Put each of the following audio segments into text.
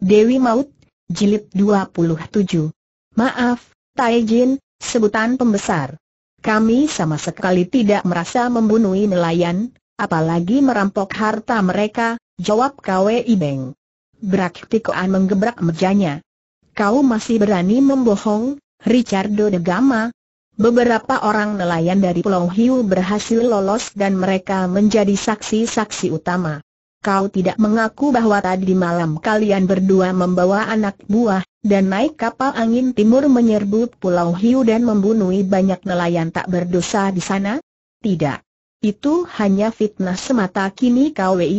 Dewi Maut, Jilid 27. Maaf, Taijin, sebutan pembesar. Kami sama sekali tidak merasa membunuh nelayan, apalagi merampok harta mereka, jawab Kwe Ibeng. Brakti Koan menggebrak mejanya. Kau masih berani membohong, Richardo de Gama. Beberapa orang nelayan dari Pulau Hiu berhasil lolos dan mereka menjadi saksi-saksi utama kau tidak mengaku bahwa tadi malam kalian berdua membawa anak buah, dan naik kapal angin timur menyerbu Pulau Hiu dan membunuh banyak nelayan tak berdosa di sana? Tidak. Itu hanya fitnah semata kini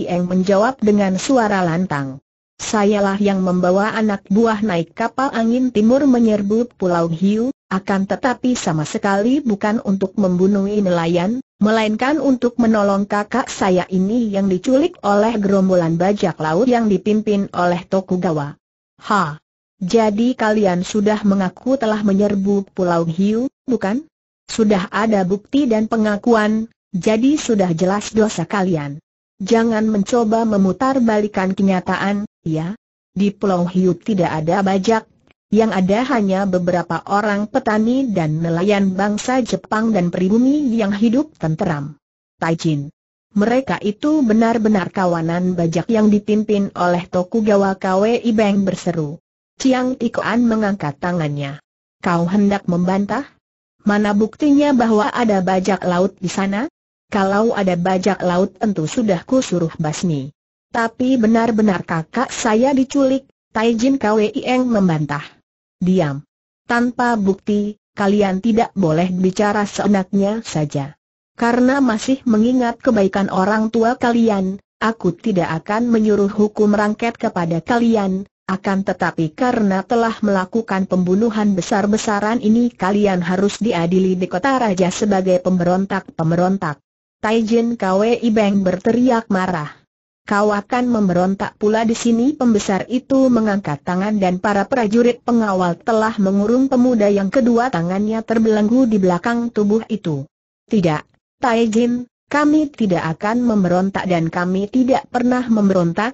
yang menjawab dengan suara lantang. Sayalah yang membawa anak buah naik kapal angin timur menyerbu Pulau Hiu, akan tetapi sama sekali bukan untuk membunuh nelayan, melainkan untuk menolong kakak saya ini yang diculik oleh gerombolan bajak laut yang dipimpin oleh Tokugawa. Ha! Jadi kalian sudah mengaku telah menyerbu Pulau Hiu, bukan? Sudah ada bukti dan pengakuan, jadi sudah jelas dosa kalian. Jangan mencoba memutar balikan kenyataan, ya? Di Pulau Hiu tidak ada bajak yang ada hanya beberapa orang petani dan nelayan bangsa Jepang dan pribumi yang hidup tenteram. Taijin. Mereka itu benar-benar kawanan bajak yang dipimpin oleh Tokugawa Kwei Beng berseru. Chiang Tikoan mengangkat tangannya. Kau hendak membantah? Mana buktinya bahwa ada bajak laut di sana? Kalau ada bajak laut tentu sudah suruh basmi. Tapi benar-benar kakak saya diculik, Taijin Kwei Eng membantah diam. Tanpa bukti, kalian tidak boleh bicara seenaknya saja. Karena masih mengingat kebaikan orang tua kalian, aku tidak akan menyuruh hukum rangket kepada kalian, akan tetapi karena telah melakukan pembunuhan besar-besaran ini kalian harus diadili di kota raja sebagai pemberontak-pemberontak. Taijin Kwei Beng berteriak marah. Kau akan memberontak pula di sini pembesar itu mengangkat tangan dan para prajurit pengawal telah mengurung pemuda yang kedua tangannya terbelenggu di belakang tubuh itu. Tidak, Tai Jin, kami tidak akan memberontak dan kami tidak pernah memberontak,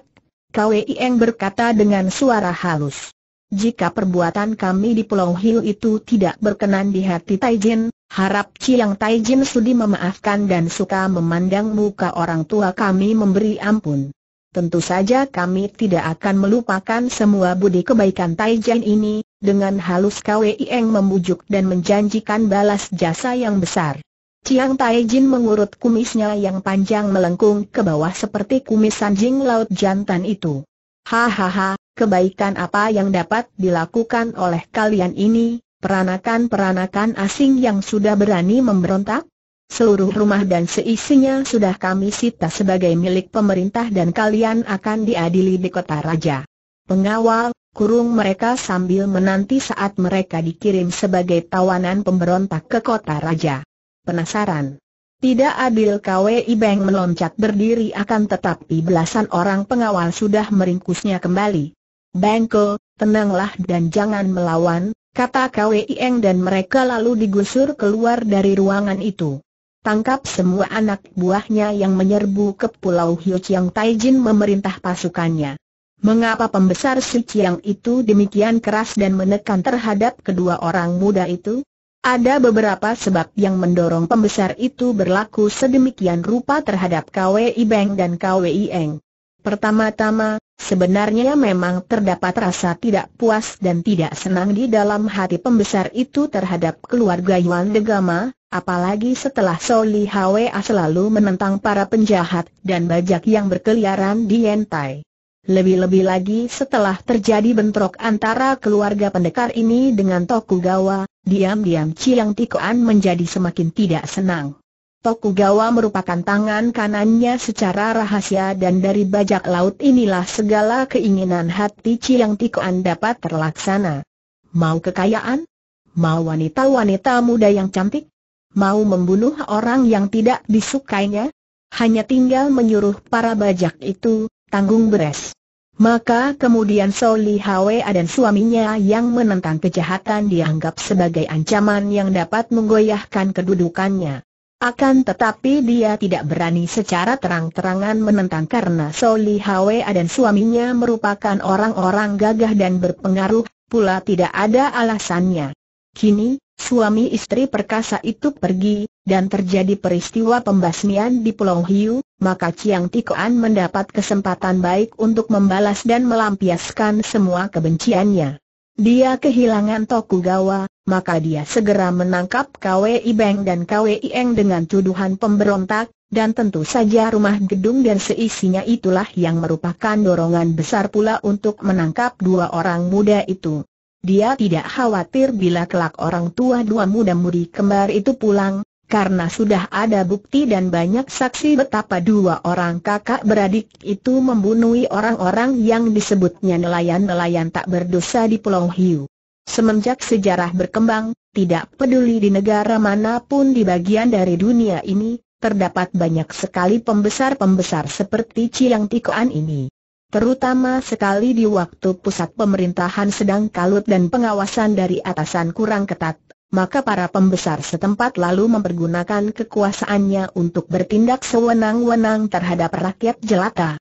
Kwei Eng berkata dengan suara halus. Jika perbuatan kami di Pulau Hiu itu tidak berkenan di hati Taijin, harap Ciang Taijin sudi memaafkan dan suka memandang muka orang tua kami memberi ampun. Tentu saja kami tidak akan melupakan semua budi kebaikan Taijin ini, dengan halus Kwieng membujuk dan menjanjikan balas jasa yang besar. Ciang Taijin mengurut kumisnya yang panjang melengkung ke bawah seperti kumis anjing laut jantan itu. Hahaha, kebaikan apa yang dapat dilakukan oleh kalian ini, peranakan-peranakan asing yang sudah berani memberontak? Seluruh rumah dan seisinya sudah kami sita sebagai milik pemerintah dan kalian akan diadili di kota raja. Pengawal, kurung mereka sambil menanti saat mereka dikirim sebagai tawanan pemberontak ke kota raja. Penasaran? Tidak adil KWI Beng meloncat berdiri akan tetapi belasan orang pengawal sudah meringkusnya kembali. Bangko, tenanglah dan jangan melawan, kata Eng dan mereka lalu digusur keluar dari ruangan itu. Tangkap semua anak buahnya yang menyerbu ke Pulau Hyochiang Taijin memerintah pasukannya. Mengapa pembesar Si Chiang itu demikian keras dan menekan terhadap kedua orang muda itu? Ada beberapa sebab yang mendorong pembesar itu berlaku sedemikian rupa terhadap KWI Beng dan KWI Eng. Pertama-tama, Sebenarnya memang terdapat rasa tidak puas dan tidak senang di dalam hati pembesar itu terhadap keluarga Yuan Degama, apalagi setelah Soli Hwa selalu menentang para penjahat dan bajak yang berkeliaran di Yentai. Lebih-lebih lagi setelah terjadi bentrok antara keluarga pendekar ini dengan Tokugawa, diam-diam Chiang Tikoan menjadi semakin tidak senang. Tokugawa merupakan tangan kanannya secara rahasia dan dari bajak laut inilah segala keinginan hati Chiang Tikoan dapat terlaksana. Mau kekayaan? Mau wanita-wanita muda yang cantik? Mau membunuh orang yang tidak disukainya? Hanya tinggal menyuruh para bajak itu, tanggung beres. Maka kemudian Soli Hwa dan suaminya yang menentang kejahatan dianggap sebagai ancaman yang dapat menggoyahkan kedudukannya. Akan tetapi dia tidak berani secara terang-terangan menentang karena Soli Hwa dan suaminya merupakan orang-orang gagah dan berpengaruh, pula tidak ada alasannya. Kini, suami istri perkasa itu pergi, dan terjadi peristiwa pembasmian di Pulau Hiu, maka Chiang Tikoan mendapat kesempatan baik untuk membalas dan melampiaskan semua kebenciannya dia kehilangan Tokugawa, maka dia segera menangkap KWI Beng dan KWI Eng dengan tuduhan pemberontak, dan tentu saja rumah gedung dan seisinya itulah yang merupakan dorongan besar pula untuk menangkap dua orang muda itu. Dia tidak khawatir bila kelak orang tua dua muda mudi kembar itu pulang, karena sudah ada bukti dan banyak saksi betapa dua orang kakak beradik itu membunuhi orang-orang yang disebutnya nelayan-nelayan tak berdosa di Pulau Hiu. Semenjak sejarah berkembang, tidak peduli di negara manapun di bagian dari dunia ini, terdapat banyak sekali pembesar-pembesar seperti Ciang Tikoan ini. Terutama sekali di waktu pusat pemerintahan sedang kalut dan pengawasan dari atasan kurang ketat maka para pembesar setempat lalu mempergunakan kekuasaannya untuk bertindak sewenang-wenang terhadap rakyat jelata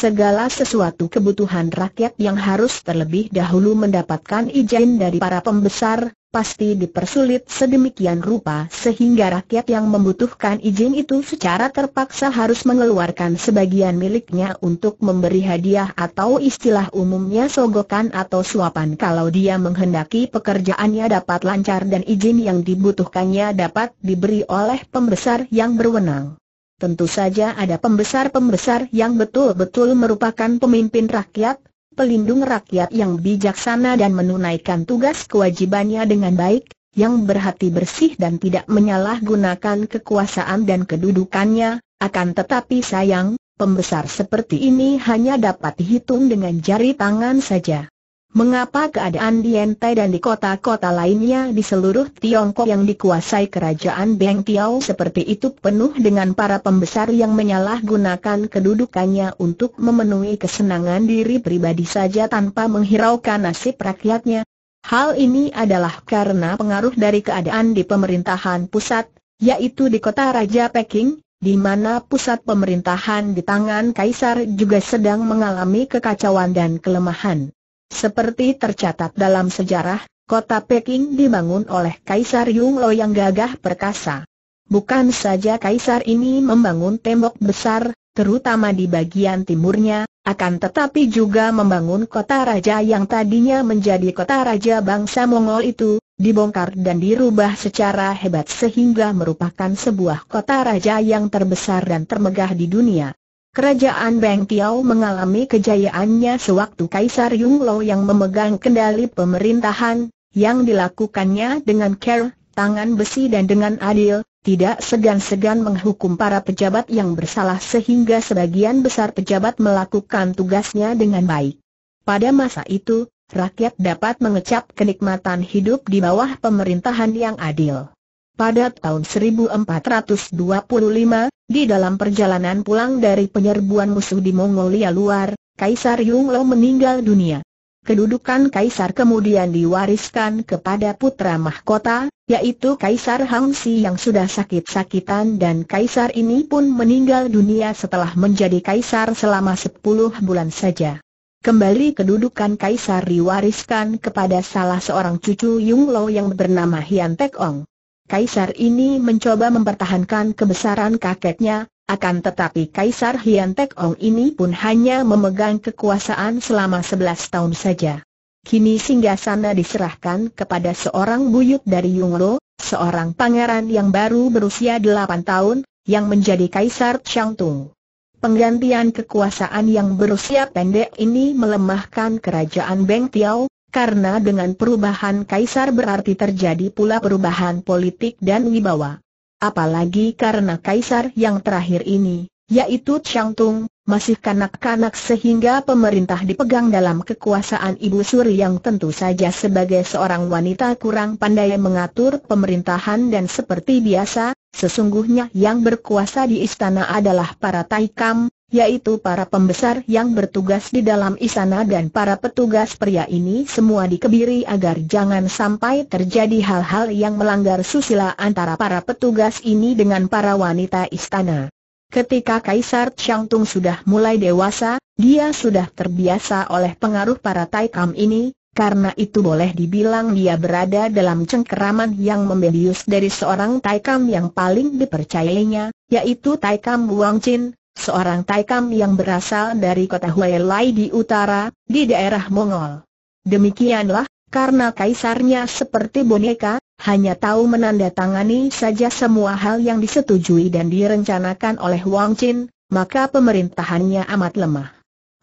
segala sesuatu kebutuhan rakyat yang harus terlebih dahulu mendapatkan izin dari para pembesar, pasti dipersulit sedemikian rupa sehingga rakyat yang membutuhkan izin itu secara terpaksa harus mengeluarkan sebagian miliknya untuk memberi hadiah atau istilah umumnya sogokan atau suapan kalau dia menghendaki pekerjaannya dapat lancar dan izin yang dibutuhkannya dapat diberi oleh pembesar yang berwenang. Tentu saja ada pembesar-pembesar yang betul-betul merupakan pemimpin rakyat, pelindung rakyat yang bijaksana dan menunaikan tugas kewajibannya dengan baik, yang berhati bersih dan tidak menyalahgunakan kekuasaan dan kedudukannya, akan tetapi sayang, pembesar seperti ini hanya dapat dihitung dengan jari tangan saja. Mengapa keadaan di Entai dan di kota-kota lainnya di seluruh Tiongkok yang dikuasai kerajaan Beng Tiao seperti itu penuh dengan para pembesar yang menyalahgunakan kedudukannya untuk memenuhi kesenangan diri pribadi saja tanpa menghiraukan nasib rakyatnya? Hal ini adalah karena pengaruh dari keadaan di pemerintahan pusat, yaitu di kota Raja Peking, di mana pusat pemerintahan di tangan kaisar juga sedang mengalami kekacauan dan kelemahan. Seperti tercatat dalam sejarah, kota Peking dibangun oleh Kaisar Yunglo yang gagah perkasa. Bukan saja kaisar ini membangun tembok besar, terutama di bagian timurnya, akan tetapi juga membangun kota raja yang tadinya menjadi kota raja bangsa Mongol itu, dibongkar dan dirubah secara hebat sehingga merupakan sebuah kota raja yang terbesar dan termegah di dunia. Kerajaan Beng Tiao mengalami kejayaannya sewaktu Kaisar Yung Lo yang memegang kendali pemerintahan, yang dilakukannya dengan care, tangan besi dan dengan adil, tidak segan-segan menghukum para pejabat yang bersalah sehingga sebagian besar pejabat melakukan tugasnya dengan baik. Pada masa itu, rakyat dapat mengecap kenikmatan hidup di bawah pemerintahan yang adil. Pada tahun 1425, di dalam perjalanan pulang dari penyerbuan musuh di Mongolia luar, Kaisar Yunglo meninggal dunia. Kedudukan Kaisar kemudian diwariskan kepada putra mahkota, yaitu Kaisar Hangsi yang sudah sakit-sakitan dan Kaisar ini pun meninggal dunia setelah menjadi Kaisar selama 10 bulan saja. Kembali kedudukan Kaisar diwariskan kepada salah seorang cucu Yunglo yang bernama Hian Tek Ong. Kaisar ini mencoba mempertahankan kebesaran kakeknya, akan tetapi Kaisar Hian Tek Ong ini pun hanya memegang kekuasaan selama 11 tahun saja. Kini singgasana diserahkan kepada seorang buyut dari Yunglo, seorang pangeran yang baru berusia 8 tahun, yang menjadi Kaisar Changtung. Penggantian kekuasaan yang berusia pendek ini melemahkan kerajaan Beng Tiao, karena dengan perubahan kaisar berarti terjadi pula perubahan politik dan wibawa. Apalagi karena kaisar yang terakhir ini, yaitu Chang Tung, masih kanak-kanak sehingga pemerintah dipegang dalam kekuasaan Ibu Suri yang tentu saja sebagai seorang wanita kurang pandai mengatur pemerintahan dan seperti biasa, sesungguhnya yang berkuasa di istana adalah para taikam, yaitu para pembesar yang bertugas di dalam istana dan para petugas pria ini semua dikebiri agar jangan sampai terjadi hal-hal yang melanggar susila antara para petugas ini dengan para wanita istana. Ketika Kaisar Tung sudah mulai dewasa, dia sudah terbiasa oleh pengaruh para Taikam ini, karena itu boleh dibilang dia berada dalam cengkeraman yang membius dari seorang Taikam yang paling dipercayainya, yaitu Taikam Wang Chin, seorang Taikam yang berasal dari kota Huailai di utara, di daerah Mongol. Demikianlah, karena kaisarnya seperti boneka, hanya tahu menandatangani saja semua hal yang disetujui dan direncanakan oleh Wang Chin, maka pemerintahannya amat lemah.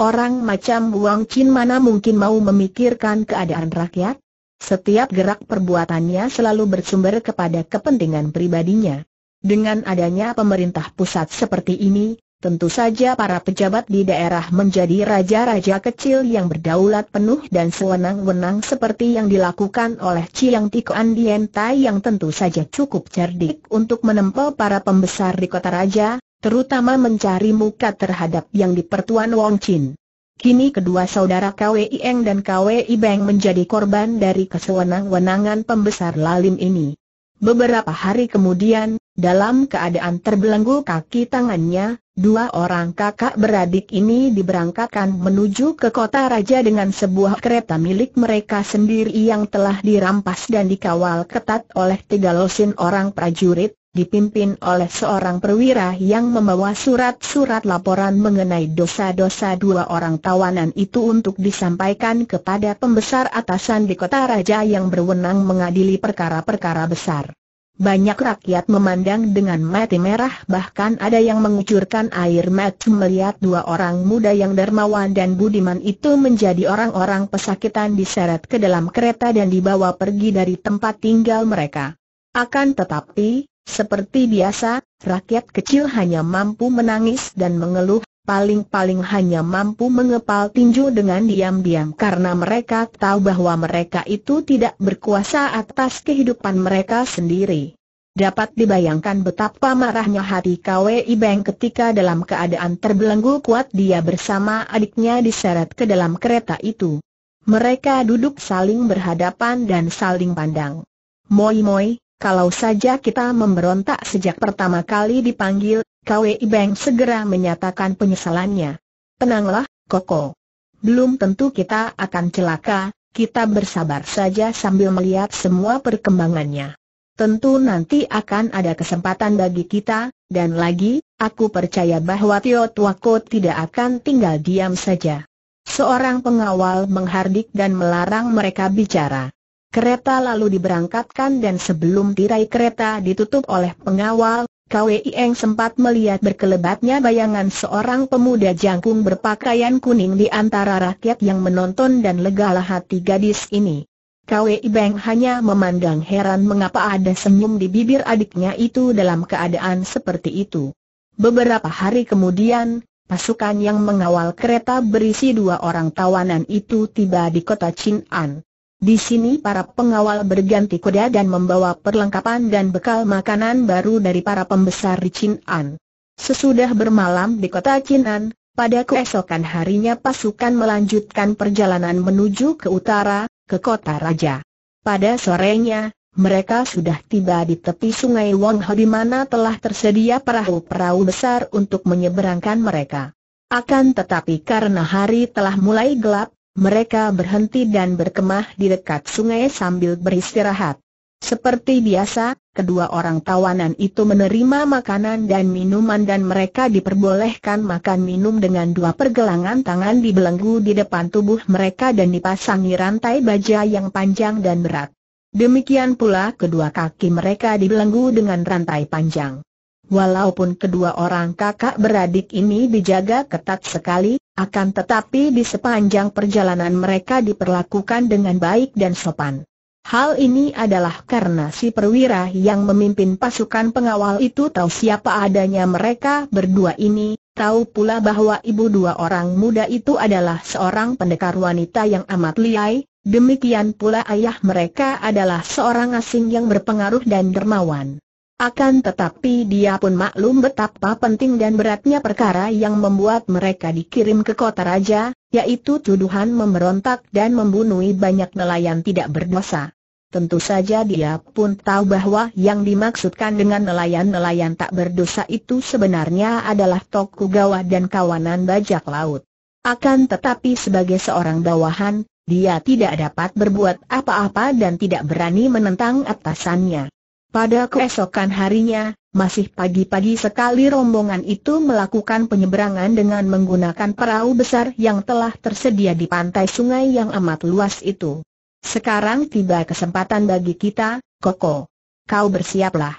Orang macam Wang Chin mana mungkin mau memikirkan keadaan rakyat? Setiap gerak perbuatannya selalu bersumber kepada kepentingan pribadinya. Dengan adanya pemerintah pusat seperti ini, Tentu saja para pejabat di daerah menjadi raja-raja kecil yang berdaulat penuh dan sewenang-wenang seperti yang dilakukan oleh Chiang Tikuan Dien yang tentu saja cukup cerdik untuk menempel para pembesar di kota raja, terutama mencari muka terhadap yang dipertuan Wong Chin. Kini kedua saudara KWI Eng dan KWI Beng menjadi korban dari kesewenang-wenangan pembesar lalim ini. Beberapa hari kemudian, dalam keadaan terbelenggu kaki tangannya, dua orang kakak beradik ini diberangkatkan menuju ke kota raja dengan sebuah kereta milik mereka sendiri yang telah dirampas dan dikawal ketat oleh tiga losin orang prajurit, dipimpin oleh seorang perwira yang membawa surat-surat laporan mengenai dosa-dosa dua orang tawanan itu untuk disampaikan kepada pembesar atasan di kota raja yang berwenang mengadili perkara-perkara besar. Banyak rakyat memandang dengan mata merah bahkan ada yang mengucurkan air mata melihat dua orang muda yang dermawan dan budiman itu menjadi orang-orang pesakitan diseret ke dalam kereta dan dibawa pergi dari tempat tinggal mereka. Akan tetapi, seperti biasa, rakyat kecil hanya mampu menangis dan mengeluh, paling-paling hanya mampu mengepal tinju dengan diam-diam karena mereka tahu bahwa mereka itu tidak berkuasa atas kehidupan mereka sendiri. Dapat dibayangkan betapa marahnya hati KWI Beng ketika dalam keadaan terbelenggu kuat dia bersama adiknya diseret ke dalam kereta itu. Mereka duduk saling berhadapan dan saling pandang. Moi-moi, kalau saja kita memberontak sejak pertama kali dipanggil, Kwei Beng segera menyatakan penyesalannya. Tenanglah, Koko. Belum tentu kita akan celaka, kita bersabar saja sambil melihat semua perkembangannya. Tentu nanti akan ada kesempatan bagi kita, dan lagi, aku percaya bahwa Tio Tuako tidak akan tinggal diam saja. Seorang pengawal menghardik dan melarang mereka bicara. Kereta lalu diberangkatkan dan sebelum tirai kereta ditutup oleh pengawal, Kwei sempat melihat berkelebatnya bayangan seorang pemuda jangkung berpakaian kuning di antara rakyat yang menonton dan legalah hati gadis ini. Kwei Beng hanya memandang heran mengapa ada senyum di bibir adiknya itu dalam keadaan seperti itu. Beberapa hari kemudian, pasukan yang mengawal kereta berisi dua orang tawanan itu tiba di kota Chin'an. Di sini para pengawal berganti kuda dan membawa perlengkapan dan bekal makanan baru dari para pembesar di Chin'an. Sesudah bermalam di kota Chin'an, pada keesokan harinya pasukan melanjutkan perjalanan menuju ke utara, ke kota raja. Pada sorenya, mereka sudah tiba di tepi sungai Wangho di mana telah tersedia perahu-perahu besar untuk menyeberangkan mereka. Akan tetapi karena hari telah mulai gelap, mereka berhenti dan berkemah di dekat sungai sambil beristirahat. Seperti biasa, kedua orang tawanan itu menerima makanan dan minuman dan mereka diperbolehkan makan minum dengan dua pergelangan tangan dibelenggu di depan tubuh mereka dan dipasangi rantai baja yang panjang dan berat. Demikian pula kedua kaki mereka dibelenggu dengan rantai panjang. Walaupun kedua orang kakak beradik ini dijaga ketat sekali, akan tetapi di sepanjang perjalanan mereka diperlakukan dengan baik dan sopan. Hal ini adalah karena si perwira yang memimpin pasukan pengawal itu tahu siapa adanya mereka berdua ini, tahu pula bahwa ibu dua orang muda itu adalah seorang pendekar wanita yang amat liai, demikian pula ayah mereka adalah seorang asing yang berpengaruh dan dermawan. Akan tetapi dia pun maklum betapa penting dan beratnya perkara yang membuat mereka dikirim ke kota raja, yaitu tuduhan memberontak dan membunuh banyak nelayan tidak berdosa. Tentu saja dia pun tahu bahwa yang dimaksudkan dengan nelayan-nelayan tak berdosa itu sebenarnya adalah Tokugawa dan kawanan bajak laut. Akan tetapi sebagai seorang bawahan, dia tidak dapat berbuat apa-apa dan tidak berani menentang atasannya. Pada keesokan harinya, masih pagi-pagi sekali rombongan itu melakukan penyeberangan dengan menggunakan perahu besar yang telah tersedia di pantai sungai yang amat luas itu. Sekarang tiba kesempatan bagi kita, Koko. Kau bersiaplah.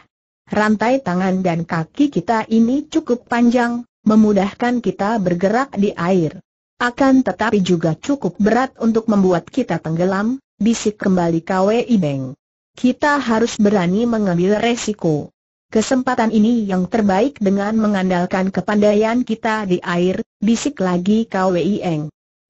Rantai tangan dan kaki kita ini cukup panjang, memudahkan kita bergerak di air. Akan tetapi juga cukup berat untuk membuat kita tenggelam, bisik kembali Kwei Beng kita harus berani mengambil resiko. Kesempatan ini yang terbaik dengan mengandalkan kepandaian kita di air, bisik lagi Kwei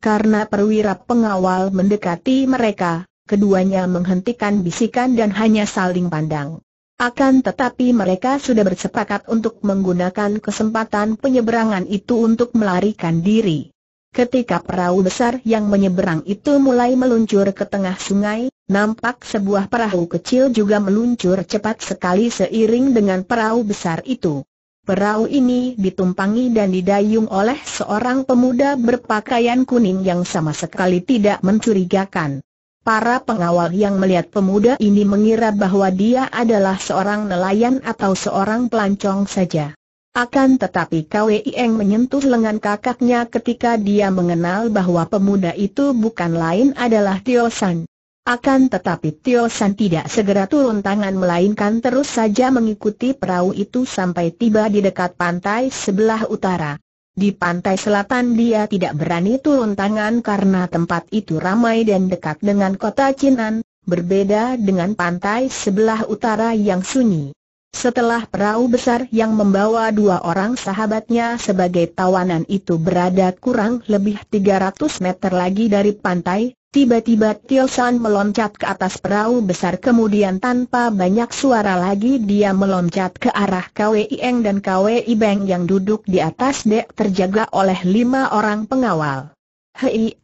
Karena perwira pengawal mendekati mereka, keduanya menghentikan bisikan dan hanya saling pandang. Akan tetapi mereka sudah bersepakat untuk menggunakan kesempatan penyeberangan itu untuk melarikan diri. Ketika perahu besar yang menyeberang itu mulai meluncur ke tengah sungai, nampak sebuah perahu kecil juga meluncur cepat sekali seiring dengan perahu besar itu. Perahu ini ditumpangi dan didayung oleh seorang pemuda berpakaian kuning yang sama sekali tidak mencurigakan. Para pengawal yang melihat pemuda ini mengira bahwa dia adalah seorang nelayan atau seorang pelancong saja. Akan tetapi Kwieng menyentuh lengan kakaknya ketika dia mengenal bahwa pemuda itu bukan lain adalah Tio San. Akan tetapi Tio San tidak segera turun tangan melainkan terus saja mengikuti perahu itu sampai tiba di dekat pantai sebelah utara. Di pantai selatan dia tidak berani turun tangan karena tempat itu ramai dan dekat dengan kota Cinan, berbeda dengan pantai sebelah utara yang sunyi. Setelah perahu besar yang membawa dua orang sahabatnya sebagai tawanan itu berada kurang lebih 300 meter lagi dari pantai, tiba-tiba Tio San meloncat ke atas perahu besar kemudian tanpa banyak suara lagi dia meloncat ke arah Kwei Eng dan Kwi Beng yang duduk di atas dek terjaga oleh lima orang pengawal. Hei,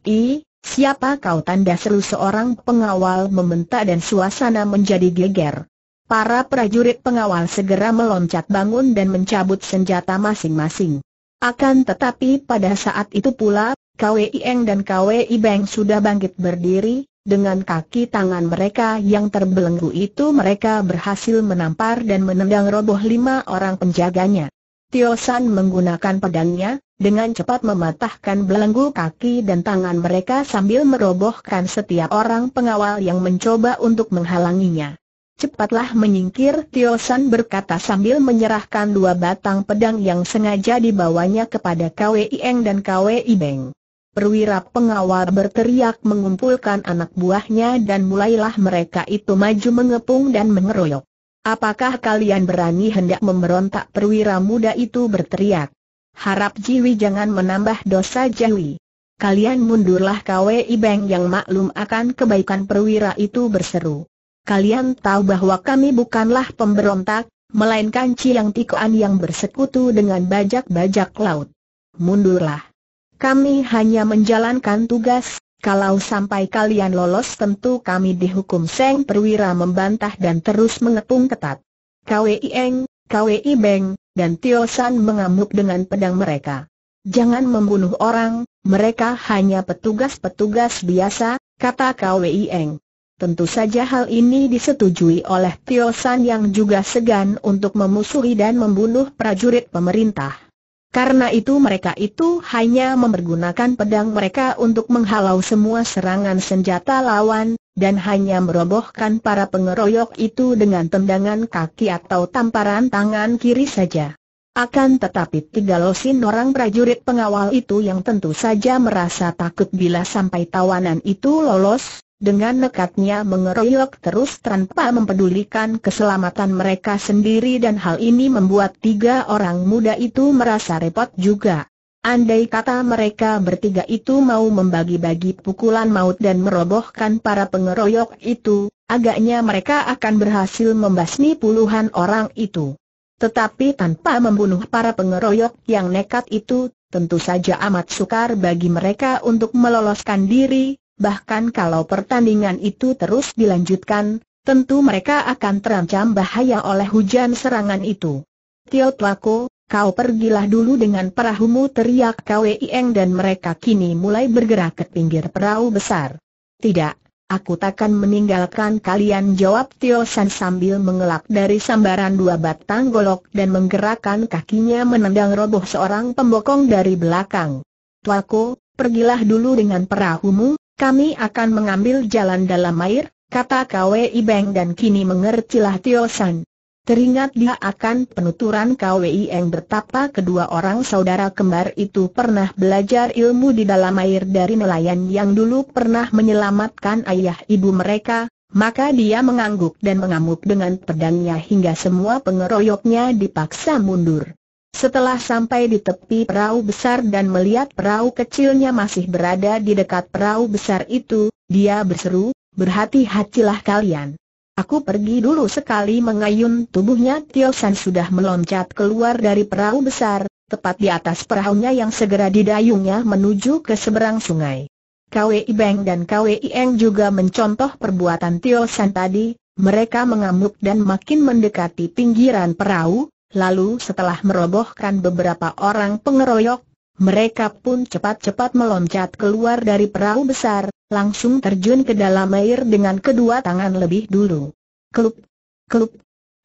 siapa kau tanda seru seorang pengawal membentak dan suasana menjadi geger. Para prajurit pengawal segera meloncat bangun dan mencabut senjata masing-masing. Akan tetapi pada saat itu pula, Kwei Eng dan Kwei Beng sudah bangkit berdiri, dengan kaki tangan mereka yang terbelenggu itu mereka berhasil menampar dan menendang roboh lima orang penjaganya. Tio San menggunakan pedangnya, dengan cepat mematahkan belenggu kaki dan tangan mereka sambil merobohkan setiap orang pengawal yang mencoba untuk menghalanginya. Cepatlah menyingkir Tio San berkata sambil menyerahkan dua batang pedang yang sengaja dibawanya kepada Kwei Ieng dan Kwei Beng. Perwira pengawal berteriak mengumpulkan anak buahnya dan mulailah mereka itu maju mengepung dan mengeroyok. Apakah kalian berani hendak memberontak perwira muda itu berteriak? Harap Jiwi jangan menambah dosa Jawi. Kalian mundurlah Kwei Beng yang maklum akan kebaikan perwira itu berseru kalian tahu bahwa kami bukanlah pemberontak, melainkan Ciang Tikoan yang bersekutu dengan bajak-bajak laut. Mundurlah. Kami hanya menjalankan tugas, kalau sampai kalian lolos tentu kami dihukum Seng Perwira membantah dan terus mengepung ketat. Kwi Eng, Kwi Beng, dan Tio San mengamuk dengan pedang mereka. Jangan membunuh orang, mereka hanya petugas-petugas biasa, kata Kwi Eng. Tentu saja hal ini disetujui oleh Tio San yang juga segan untuk memusuhi dan membunuh prajurit pemerintah. Karena itu mereka itu hanya mempergunakan pedang mereka untuk menghalau semua serangan senjata lawan, dan hanya merobohkan para pengeroyok itu dengan tendangan kaki atau tamparan tangan kiri saja. Akan tetapi tiga losin orang prajurit pengawal itu yang tentu saja merasa takut bila sampai tawanan itu lolos, dengan nekatnya mengeroyok terus tanpa mempedulikan keselamatan mereka sendiri dan hal ini membuat tiga orang muda itu merasa repot juga. Andai kata mereka bertiga itu mau membagi-bagi pukulan maut dan merobohkan para pengeroyok itu, agaknya mereka akan berhasil membasmi puluhan orang itu. Tetapi tanpa membunuh para pengeroyok yang nekat itu, tentu saja amat sukar bagi mereka untuk meloloskan diri, bahkan kalau pertandingan itu terus dilanjutkan, tentu mereka akan terancam bahaya oleh hujan serangan itu. Tio Tlako, kau pergilah dulu dengan perahumu teriak Kwieng dan mereka kini mulai bergerak ke pinggir perahu besar. Tidak, aku takkan meninggalkan kalian jawab Tio San sambil mengelak dari sambaran dua batang golok dan menggerakkan kakinya menendang roboh seorang pembokong dari belakang. Tlako, pergilah dulu dengan perahumu, kami akan mengambil jalan dalam air, kata KWI Beng dan kini mengertilah Tio San. Teringat dia akan penuturan KWI Eng bertapa kedua orang saudara kembar itu pernah belajar ilmu di dalam air dari nelayan yang dulu pernah menyelamatkan ayah ibu mereka, maka dia mengangguk dan mengamuk dengan pedangnya hingga semua pengeroyoknya dipaksa mundur. Setelah sampai di tepi perahu besar dan melihat perahu kecilnya masih berada di dekat perahu besar itu, dia berseru, berhati-hatilah kalian. Aku pergi dulu sekali mengayun tubuhnya Tio San sudah meloncat keluar dari perahu besar, tepat di atas perahunya yang segera didayungnya menuju ke seberang sungai. Kwei Beng dan Kwei Eng juga mencontoh perbuatan Tio San tadi, mereka mengamuk dan makin mendekati pinggiran perahu, lalu setelah merobohkan beberapa orang pengeroyok, mereka pun cepat-cepat meloncat keluar dari perahu besar, langsung terjun ke dalam air dengan kedua tangan lebih dulu. Kelup, kelup.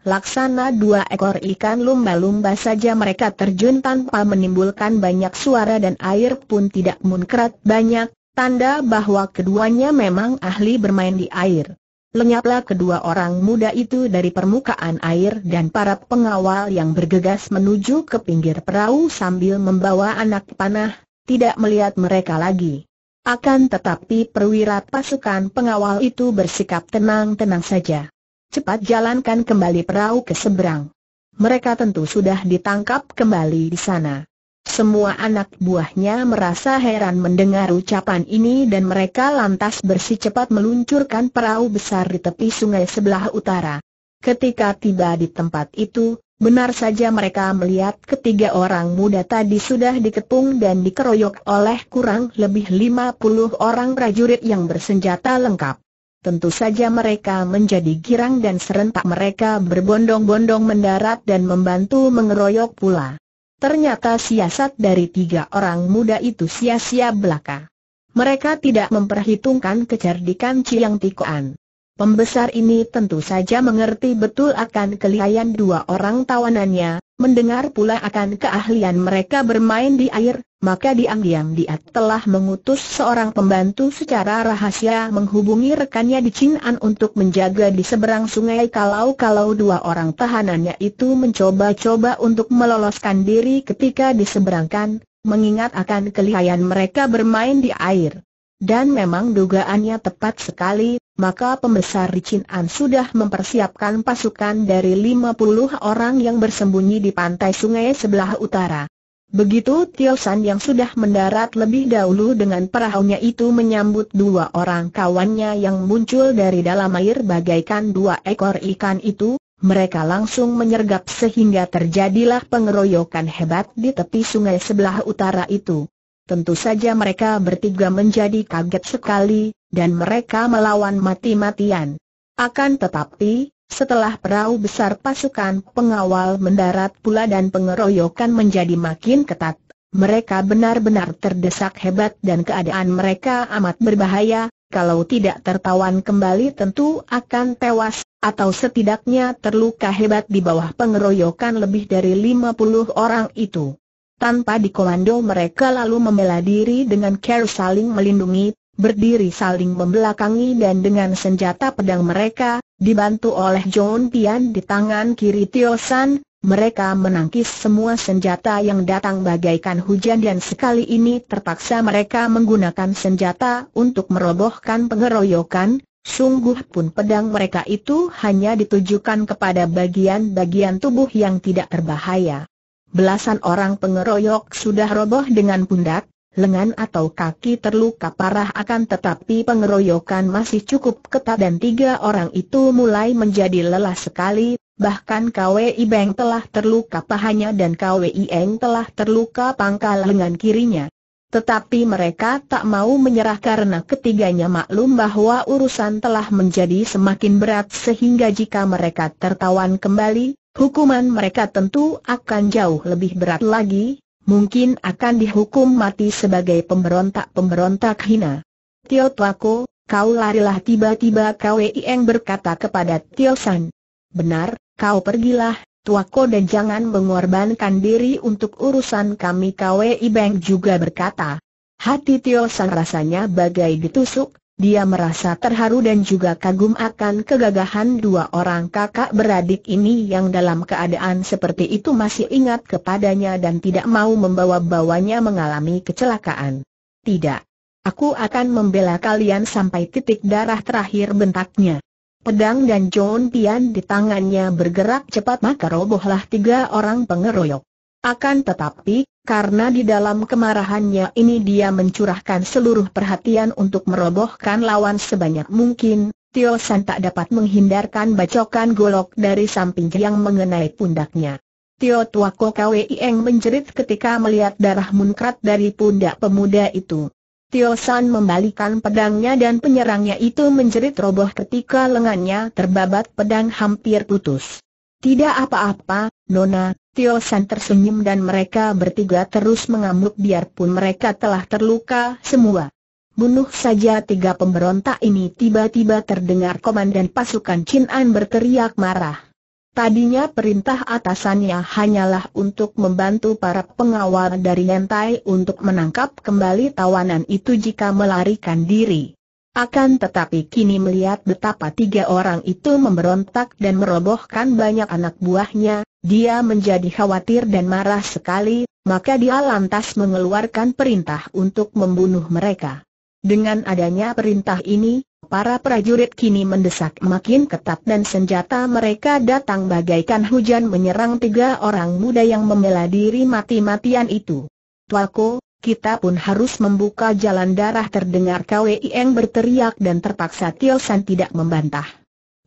Laksana dua ekor ikan lumba-lumba saja mereka terjun tanpa menimbulkan banyak suara dan air pun tidak munkrat banyak, tanda bahwa keduanya memang ahli bermain di air. Lenyaplah kedua orang muda itu dari permukaan air dan para pengawal yang bergegas menuju ke pinggir perahu sambil membawa anak panah, tidak melihat mereka lagi. Akan tetapi perwira pasukan pengawal itu bersikap tenang-tenang saja. Cepat jalankan kembali perahu ke seberang. Mereka tentu sudah ditangkap kembali di sana. Semua anak buahnya merasa heran mendengar ucapan ini dan mereka lantas bersih cepat meluncurkan perahu besar di tepi sungai sebelah utara. Ketika tiba di tempat itu, benar saja mereka melihat ketiga orang muda tadi sudah dikepung dan dikeroyok oleh kurang lebih lima puluh orang prajurit yang bersenjata lengkap. Tentu saja mereka menjadi girang dan serentak mereka berbondong-bondong mendarat dan membantu mengeroyok pula. Ternyata siasat dari tiga orang muda itu sia-sia belaka. Mereka tidak memperhitungkan kecerdikan Ciang Tikoan. Pembesar ini tentu saja mengerti betul akan kelihayan dua orang tawanannya, mendengar pula akan keahlian mereka bermain di air, maka diam-diam dia telah mengutus seorang pembantu secara rahasia menghubungi rekannya di Chin'an untuk menjaga di seberang sungai kalau-kalau dua orang tahanannya itu mencoba-coba untuk meloloskan diri ketika diseberangkan, mengingat akan kelihayan mereka bermain di air. Dan memang dugaannya tepat sekali, maka pembesar Ricin An sudah mempersiapkan pasukan dari 50 orang yang bersembunyi di pantai sungai sebelah utara. Begitu Tio San yang sudah mendarat lebih dahulu dengan perahunya itu menyambut dua orang kawannya yang muncul dari dalam air bagaikan dua ekor ikan itu, mereka langsung menyergap sehingga terjadilah pengeroyokan hebat di tepi sungai sebelah utara itu. Tentu saja mereka bertiga menjadi kaget sekali, dan mereka melawan mati-matian. Akan tetapi, setelah perahu besar pasukan pengawal mendarat pula dan pengeroyokan menjadi makin ketat, mereka benar-benar terdesak hebat dan keadaan mereka amat berbahaya, kalau tidak tertawan kembali tentu akan tewas, atau setidaknya terluka hebat di bawah pengeroyokan lebih dari 50 orang itu. Tanpa dikomando mereka lalu membela diri dengan care saling melindungi, berdiri saling membelakangi dan dengan senjata pedang mereka, dibantu oleh John Pian di tangan kiri Tio San, mereka menangkis semua senjata yang datang bagaikan hujan dan sekali ini terpaksa mereka menggunakan senjata untuk merobohkan pengeroyokan, sungguh pun pedang mereka itu hanya ditujukan kepada bagian-bagian tubuh yang tidak terbahaya. Belasan orang pengeroyok sudah roboh dengan pundak, lengan atau kaki terluka parah akan tetapi pengeroyokan masih cukup ketat dan tiga orang itu mulai menjadi lelah sekali, bahkan KWI Beng telah terluka pahanya dan KWI Eng telah terluka pangkal lengan kirinya. Tetapi mereka tak mau menyerah karena ketiganya maklum bahwa urusan telah menjadi semakin berat sehingga jika mereka tertawan kembali, Hukuman mereka tentu akan jauh lebih berat lagi, mungkin akan dihukum mati sebagai pemberontak-pemberontak hina. Tio Tuako, kau larilah tiba-tiba Kwei yang berkata kepada Tio San. Benar, kau pergilah, Tuako dan jangan mengorbankan diri untuk urusan kami Kwei Beng juga berkata. Hati Tio San rasanya bagai ditusuk, dia merasa terharu dan juga kagum akan kegagahan dua orang kakak beradik ini yang dalam keadaan seperti itu masih ingat kepadanya dan tidak mau membawa-bawanya mengalami kecelakaan. Tidak. Aku akan membela kalian sampai titik darah terakhir bentaknya. Pedang dan John Pian di tangannya bergerak cepat maka robohlah tiga orang pengeroyok. Akan tetapi, karena di dalam kemarahannya ini dia mencurahkan seluruh perhatian untuk merobohkan lawan sebanyak mungkin, Tio San tak dapat menghindarkan bacokan golok dari samping yang mengenai pundaknya. Tio Tuako Kweieng menjerit ketika melihat darah munkrat dari pundak pemuda itu. Tio San membalikan pedangnya dan penyerangnya itu menjerit roboh ketika lengannya terbabat pedang hampir putus. Tidak apa-apa, Nona, Tio San tersenyum dan mereka bertiga terus mengamuk biarpun mereka telah terluka semua. Bunuh saja tiga pemberontak ini tiba-tiba terdengar komandan pasukan Chin An berteriak marah. Tadinya perintah atasannya hanyalah untuk membantu para pengawal dari Nentai untuk menangkap kembali tawanan itu jika melarikan diri. Akan tetapi kini melihat betapa tiga orang itu memberontak dan merobohkan banyak anak buahnya, dia menjadi khawatir dan marah sekali, maka dia lantas mengeluarkan perintah untuk membunuh mereka. Dengan adanya perintah ini, para prajurit kini mendesak makin ketat dan senjata mereka datang bagaikan hujan menyerang tiga orang muda yang membela diri mati-matian itu. Tualko, kita pun harus membuka jalan darah terdengar KWIN berteriak dan terpaksa Tio San tidak membantah.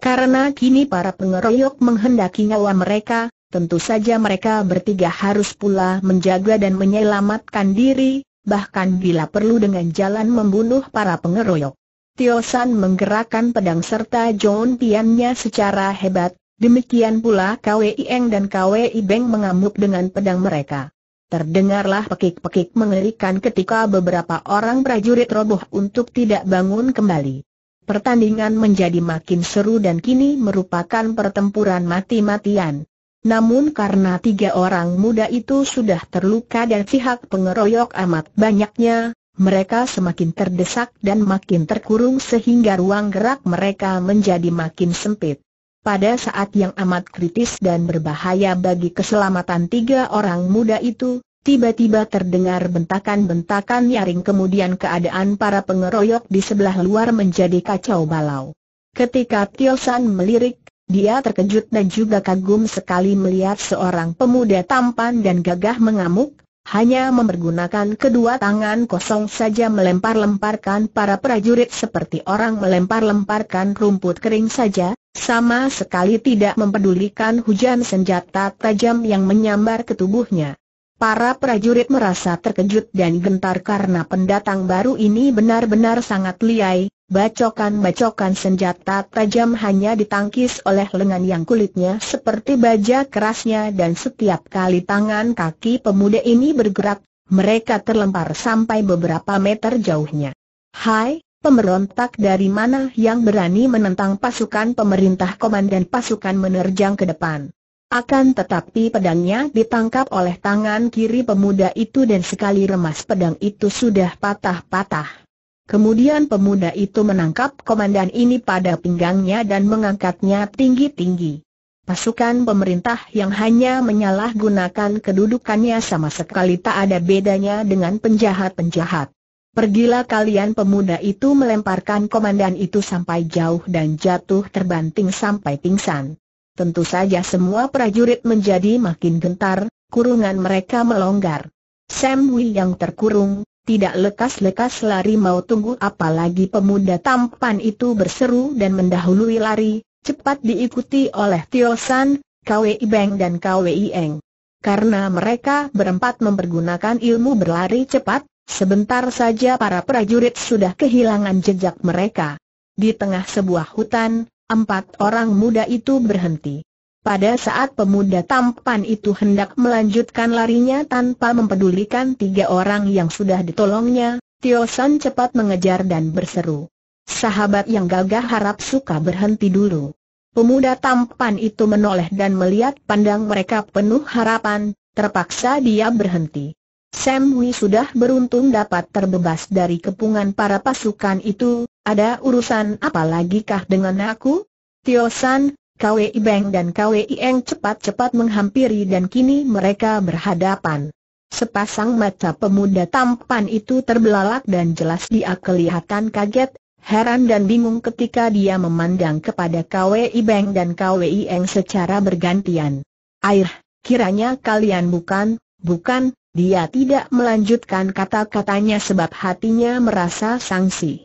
Karena kini para pengeroyok menghendaki nyawa mereka, tentu saja mereka bertiga harus pula menjaga dan menyelamatkan diri, bahkan bila perlu dengan jalan membunuh para pengeroyok. Tio San menggerakkan pedang serta John Tiannya secara hebat, demikian pula Kwei Eng dan Kwei Beng mengamuk dengan pedang mereka. Terdengarlah pekik-pekik mengerikan ketika beberapa orang prajurit roboh untuk tidak bangun kembali. Pertandingan menjadi makin seru dan kini merupakan pertempuran mati-matian. Namun karena tiga orang muda itu sudah terluka dan pihak pengeroyok amat banyaknya, mereka semakin terdesak dan makin terkurung sehingga ruang gerak mereka menjadi makin sempit. Pada saat yang amat kritis dan berbahaya bagi keselamatan tiga orang muda itu, tiba-tiba terdengar bentakan-bentakan nyaring kemudian keadaan para pengeroyok di sebelah luar menjadi kacau balau. Ketika Tiosan melirik, dia terkejut dan juga kagum sekali melihat seorang pemuda tampan dan gagah mengamuk, hanya mempergunakan kedua tangan kosong saja melempar-lemparkan para prajurit seperti orang melempar-lemparkan rumput kering saja, sama sekali tidak mempedulikan hujan senjata tajam yang menyambar ke tubuhnya. Para prajurit merasa terkejut dan gentar karena pendatang baru ini benar-benar sangat liai, Bacokan-bacokan senjata tajam hanya ditangkis oleh lengan yang kulitnya seperti baja kerasnya dan setiap kali tangan kaki pemuda ini bergerak, mereka terlempar sampai beberapa meter jauhnya. Hai, pemberontak dari mana yang berani menentang pasukan pemerintah komandan pasukan menerjang ke depan. Akan tetapi pedangnya ditangkap oleh tangan kiri pemuda itu dan sekali remas pedang itu sudah patah-patah. Kemudian pemuda itu menangkap komandan ini pada pinggangnya dan mengangkatnya tinggi-tinggi. Pasukan pemerintah yang hanya menyalahgunakan kedudukannya sama sekali tak ada bedanya dengan penjahat-penjahat. Pergilah kalian pemuda itu melemparkan komandan itu sampai jauh dan jatuh terbanting sampai pingsan. Tentu saja semua prajurit menjadi makin gentar, kurungan mereka melonggar. Sam Wee yang terkurung, tidak lekas-lekas lari mau tunggu apalagi pemuda tampan itu berseru dan mendahului lari, cepat diikuti oleh Tio San, KWI Beng dan KWI Eng. Karena mereka berempat mempergunakan ilmu berlari cepat, sebentar saja para prajurit sudah kehilangan jejak mereka. Di tengah sebuah hutan, empat orang muda itu berhenti. Pada saat pemuda tampan itu hendak melanjutkan larinya tanpa mempedulikan tiga orang yang sudah ditolongnya, Tio San cepat mengejar dan berseru. Sahabat yang gagah harap suka berhenti dulu. Pemuda tampan itu menoleh dan melihat pandang mereka penuh harapan, terpaksa dia berhenti. Sam Hui sudah beruntung dapat terbebas dari kepungan para pasukan itu, ada urusan apa kah dengan aku? Tio San, KWI Beng dan KWI Eng cepat-cepat menghampiri dan kini mereka berhadapan. Sepasang mata pemuda tampan itu terbelalak dan jelas dia kelihatan kaget, heran dan bingung ketika dia memandang kepada KWI Beng dan KWI Eng secara bergantian. Air, kiranya kalian bukan, bukan, dia tidak melanjutkan kata-katanya sebab hatinya merasa sangsi.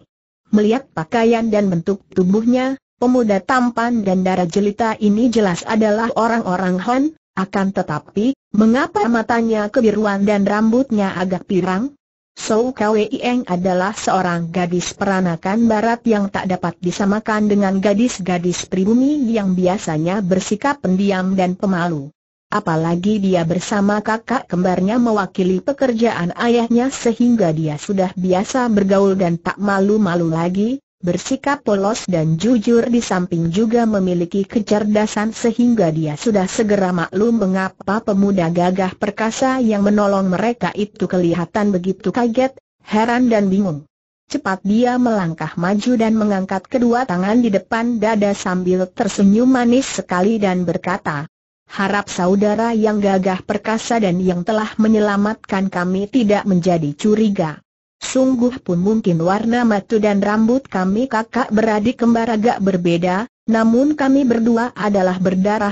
Melihat pakaian dan bentuk tubuhnya, Pemuda tampan dan darah jelita ini jelas adalah orang-orang Han, akan tetapi, mengapa matanya kebiruan dan rambutnya agak pirang? Sou Kweieng adalah seorang gadis peranakan barat yang tak dapat disamakan dengan gadis-gadis pribumi yang biasanya bersikap pendiam dan pemalu. Apalagi dia bersama kakak kembarnya mewakili pekerjaan ayahnya sehingga dia sudah biasa bergaul dan tak malu-malu lagi, bersikap polos dan jujur di samping juga memiliki kecerdasan sehingga dia sudah segera maklum mengapa pemuda gagah perkasa yang menolong mereka itu kelihatan begitu kaget, heran dan bingung. Cepat dia melangkah maju dan mengangkat kedua tangan di depan dada sambil tersenyum manis sekali dan berkata, Harap saudara yang gagah perkasa dan yang telah menyelamatkan kami tidak menjadi curiga. Sungguh pun mungkin warna mata dan rambut kami kakak beradik kembar agak berbeda, namun kami berdua adalah berdarah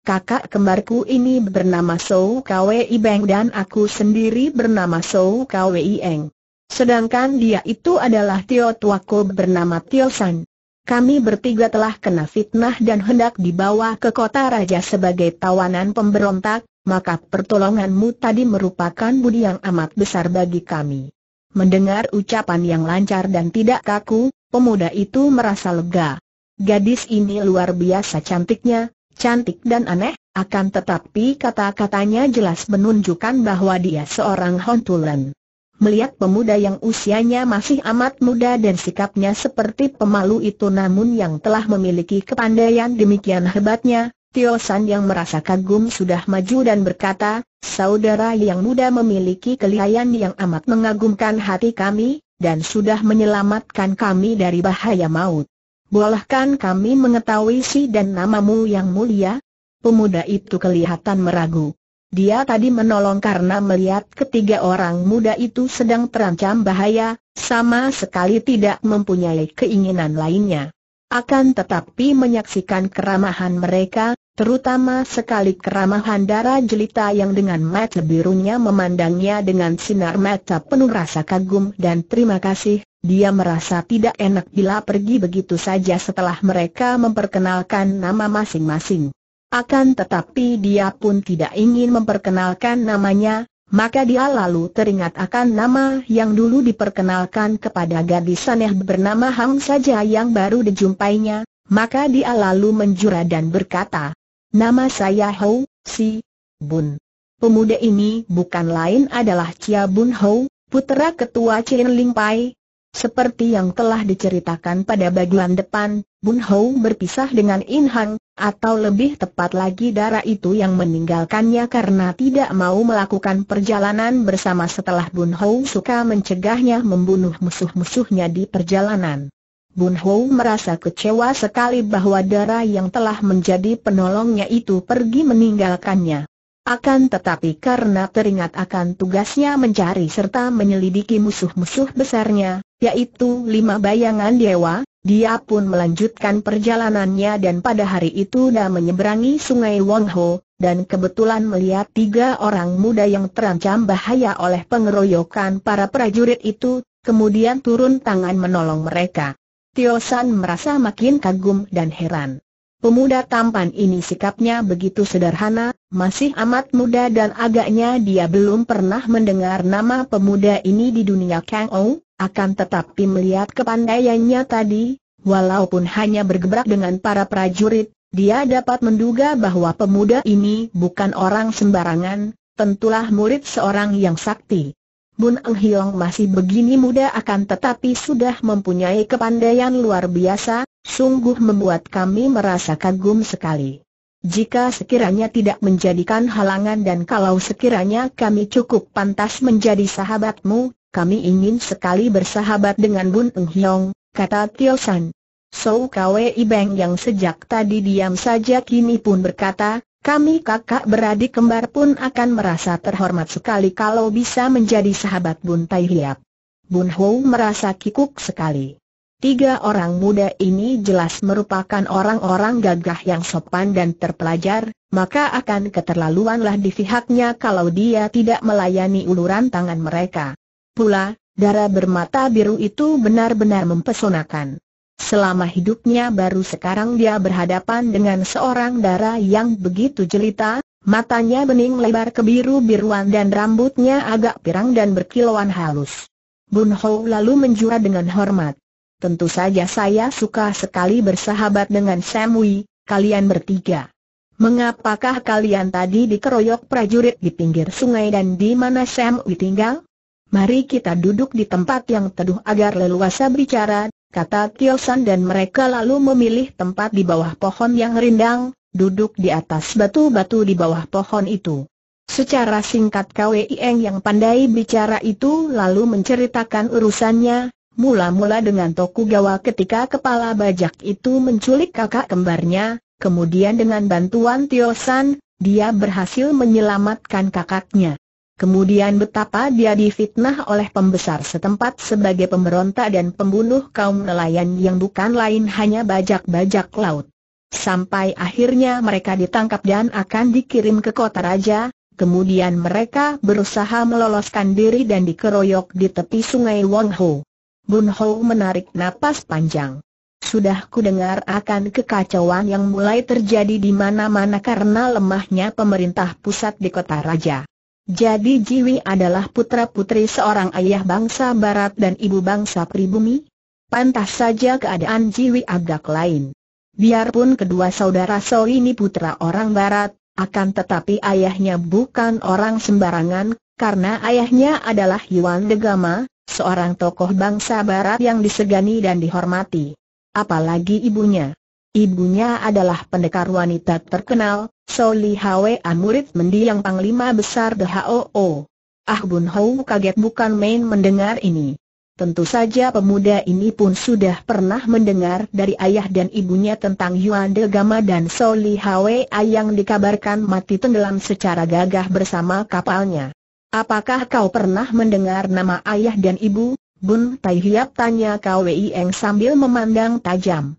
kakak kembarku ini bernama Sou Kwei Beng dan aku sendiri bernama Sou Kwei Eng. Sedangkan dia itu adalah Tio Tuako bernama Tio San. Kami bertiga telah kena fitnah dan hendak dibawa ke kota raja sebagai tawanan pemberontak, maka pertolonganmu tadi merupakan budi yang amat besar bagi kami. Mendengar ucapan yang lancar dan tidak kaku, pemuda itu merasa lega. Gadis ini luar biasa cantiknya, cantik dan aneh, akan tetapi kata-katanya jelas menunjukkan bahwa dia seorang hontulan. Melihat pemuda yang usianya masih amat muda dan sikapnya seperti pemalu itu namun yang telah memiliki kepandaian demikian hebatnya, Tio San yang merasa kagum sudah maju dan berkata, Saudara yang muda memiliki kelihayan yang amat mengagumkan hati kami, dan sudah menyelamatkan kami dari bahaya maut. Bolehkan kami mengetahui si dan namamu yang mulia? Pemuda itu kelihatan meragu. Dia tadi menolong karena melihat ketiga orang muda itu sedang terancam bahaya, sama sekali tidak mempunyai keinginan lainnya. Akan tetapi menyaksikan keramahan mereka, Terutama sekali keramahan darah jelita yang dengan mata birunya memandangnya dengan sinar mata penuh rasa kagum dan terima kasih, dia merasa tidak enak bila pergi begitu saja setelah mereka memperkenalkan nama masing-masing. Akan tetapi dia pun tidak ingin memperkenalkan namanya, maka dia lalu teringat akan nama yang dulu diperkenalkan kepada gadis aneh bernama Hang saja yang baru dijumpainya, maka dia lalu menjura dan berkata, Nama saya Hou Si Bun. Pemuda ini bukan lain adalah Chia Bun Hou, putera ketua Chin Ling Pai. Seperti yang telah diceritakan pada bagian depan, Bun Hou berpisah dengan In Hang, atau lebih tepat lagi darah itu yang meninggalkannya karena tidak mau melakukan perjalanan bersama setelah Bun Hou suka mencegahnya membunuh musuh-musuhnya di perjalanan. Bun Ho merasa kecewa sekali bahwa darah yang telah menjadi penolongnya itu pergi meninggalkannya. Akan tetapi karena teringat akan tugasnya mencari serta menyelidiki musuh-musuh besarnya, yaitu lima bayangan dewa, dia pun melanjutkan perjalanannya dan pada hari itu dia menyeberangi sungai Wong Ho, dan kebetulan melihat tiga orang muda yang terancam bahaya oleh pengeroyokan para prajurit itu, kemudian turun tangan menolong mereka. Tio San merasa makin kagum dan heran. Pemuda tampan ini sikapnya begitu sederhana, masih amat muda dan agaknya dia belum pernah mendengar nama pemuda ini di dunia Kang Ou, akan tetapi melihat kepandaiannya tadi, walaupun hanya bergebrak dengan para prajurit, dia dapat menduga bahwa pemuda ini bukan orang sembarangan, tentulah murid seorang yang sakti. Bun Eng Hiong masih begini muda akan tetapi sudah mempunyai kepandaian luar biasa, sungguh membuat kami merasa kagum sekali. Jika sekiranya tidak menjadikan halangan dan kalau sekiranya kami cukup pantas menjadi sahabatmu, kami ingin sekali bersahabat dengan Bun Eng Hiong, kata Tio San. So Kwe Ibeng yang sejak tadi diam saja kini pun berkata, kami kakak beradik kembar pun akan merasa terhormat sekali kalau bisa menjadi sahabat Bun Tai Hiap. Bun Hou merasa kikuk sekali. Tiga orang muda ini jelas merupakan orang-orang gagah yang sopan dan terpelajar, maka akan keterlaluanlah di pihaknya kalau dia tidak melayani uluran tangan mereka. Pula, darah bermata biru itu benar-benar mempesonakan. Selama hidupnya baru sekarang dia berhadapan dengan seorang dara yang begitu jelita, matanya bening lebar kebiru-biruan dan rambutnya agak pirang dan berkilauan halus. Bun Ho lalu menjura dengan hormat. Tentu saja saya suka sekali bersahabat dengan Samui, kalian bertiga. Mengapakah kalian tadi dikeroyok prajurit di pinggir sungai dan di mana Sam tinggal? Mari kita duduk di tempat yang teduh agar leluasa bicara kata Tio San dan mereka lalu memilih tempat di bawah pohon yang rindang, duduk di atas batu-batu di bawah pohon itu. Secara singkat Kwei Eng yang pandai bicara itu lalu menceritakan urusannya, mula-mula dengan Tokugawa ketika kepala bajak itu menculik kakak kembarnya, kemudian dengan bantuan Tio San, dia berhasil menyelamatkan kakaknya. Kemudian betapa dia difitnah oleh pembesar setempat sebagai pemberontak dan pembunuh kaum nelayan yang bukan lain hanya bajak-bajak laut. Sampai akhirnya mereka ditangkap dan akan dikirim ke kota raja, kemudian mereka berusaha meloloskan diri dan dikeroyok di tepi sungai Wong Ho. Bun Ho menarik napas panjang. Sudah kudengar akan kekacauan yang mulai terjadi di mana-mana karena lemahnya pemerintah pusat di kota raja. Jadi Jiwi adalah putra-putri seorang ayah bangsa barat dan ibu bangsa pribumi? Pantas saja keadaan Jiwi agak lain. Biarpun kedua saudara So ini putra orang barat, akan tetapi ayahnya bukan orang sembarangan, karena ayahnya adalah Yuan Degama, seorang tokoh bangsa barat yang disegani dan dihormati. Apalagi ibunya. Ibunya adalah pendekar wanita terkenal, Soli Hwa murid mendiang panglima besar DHOO. Ah Bun Hou kaget bukan main mendengar ini. Tentu saja pemuda ini pun sudah pernah mendengar dari ayah dan ibunya tentang Yuan De Gama dan Soli Hwa yang dikabarkan mati tenggelam secara gagah bersama kapalnya. Apakah kau pernah mendengar nama ayah dan ibu? Bun Tai Hiap tanya Kwei Eng sambil memandang tajam.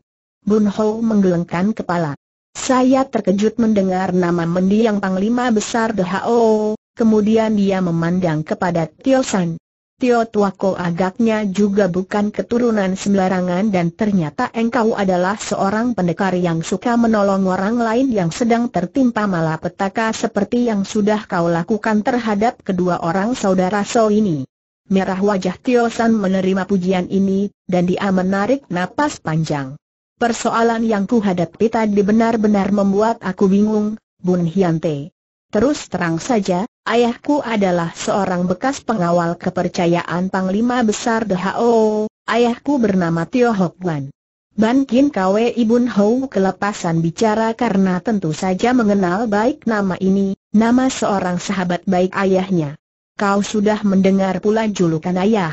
Bun Ho menggelengkan kepala. Saya terkejut mendengar nama mendiang panglima besar Ho. kemudian dia memandang kepada Tio San. Tio Tuako agaknya juga bukan keturunan sembarangan dan ternyata engkau adalah seorang pendekar yang suka menolong orang lain yang sedang tertimpa malapetaka seperti yang sudah kau lakukan terhadap kedua orang saudara So ini. Merah wajah Tio San menerima pujian ini, dan dia menarik napas panjang. Persoalan yang kuhadapi tadi benar-benar membuat aku bingung, Bun Hyante. Terus terang saja, ayahku adalah seorang bekas pengawal kepercayaan Panglima Besar DHO, ayahku bernama Tio Hok Wan. Ban Kin Kwe Ibun Hou kelepasan bicara karena tentu saja mengenal baik nama ini, nama seorang sahabat baik ayahnya. Kau sudah mendengar pula julukan ayah.